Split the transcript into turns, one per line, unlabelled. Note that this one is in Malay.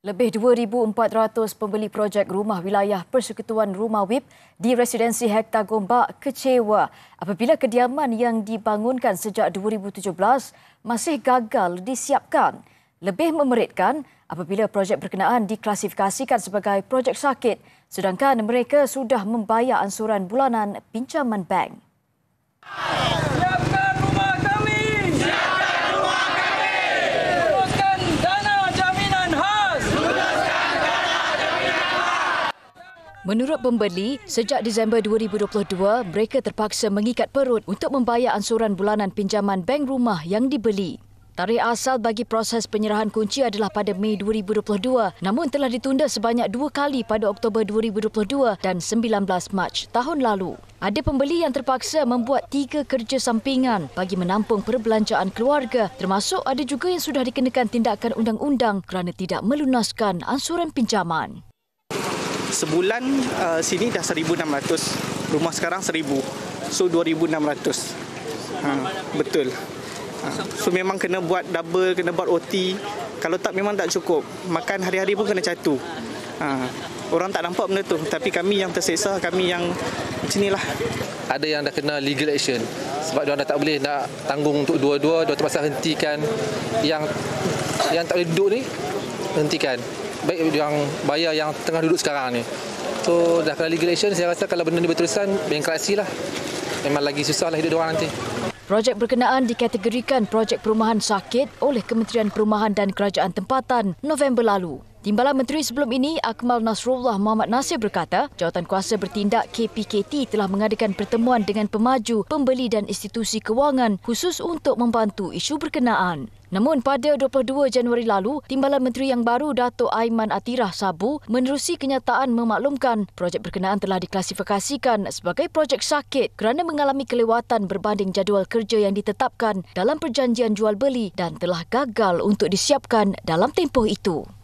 Lebih 2,400 pembeli projek rumah wilayah Persekutuan Rumah WIP di Residensi Hekta Gombak kecewa apabila kediaman yang dibangunkan sejak 2017 masih gagal disiapkan. Lebih memeritkan apabila projek berkenaan diklasifikasikan sebagai projek sakit sedangkan mereka sudah membayar ansuran bulanan pinjaman bank. Menurut pembeli, sejak Disember 2022, mereka terpaksa mengikat perut untuk membayar ansuran bulanan pinjaman bank rumah yang dibeli. Tarikh asal bagi proses penyerahan kunci adalah pada Mei 2022 namun telah ditunda sebanyak dua kali pada Oktober 2022 dan 19 Mac tahun lalu. Ada pembeli yang terpaksa membuat tiga kerja sampingan bagi menampung perbelanjaan keluarga termasuk ada juga yang sudah dikenakan tindakan undang-undang kerana tidak melunaskan ansuran pinjaman
sebulan uh, sini dah 1600 rumah sekarang 1000 so 2600 ha, betul ha, So memang kena buat double, kena buat OT Kalau tak memang tak cukup Makan hari-hari pun kena catu ha. Orang tak nampak benda tu Tapi kami yang tersiksa, kami yang macam inilah Ada yang dah kena legal
action Sebab dia dah tak boleh nak tanggung untuk dua-dua Dia terpaksa hentikan Yang yang tak boleh duduk ni Hentikan baik yang bayar yang tengah duduk sekarang ni. So dah kena legalisation saya rasa kalau benda ni berterusan bankrupsi lah. Memang lagi susahlah hidup orang nanti.
Projek berkenaan dikategorikan projek perumahan sakit oleh Kementerian Perumahan dan Kerajaan Tempatan November lalu. Timbalan Menteri sebelum ini, Akmal Nasrullah Muhammad Nasir berkata, jawatan kuasa bertindak KPKT telah mengadakan pertemuan dengan pemaju, pembeli dan institusi kewangan khusus untuk membantu isu berkenaan. Namun pada 22 Januari lalu, Timbalan Menteri yang baru Dato' Aiman Atirah Sabu menerusi kenyataan memaklumkan projek berkenaan telah diklasifikasikan sebagai projek sakit kerana mengalami kelewatan berbanding jadual kerja yang ditetapkan dalam perjanjian jual beli dan telah gagal untuk disiapkan dalam tempoh itu.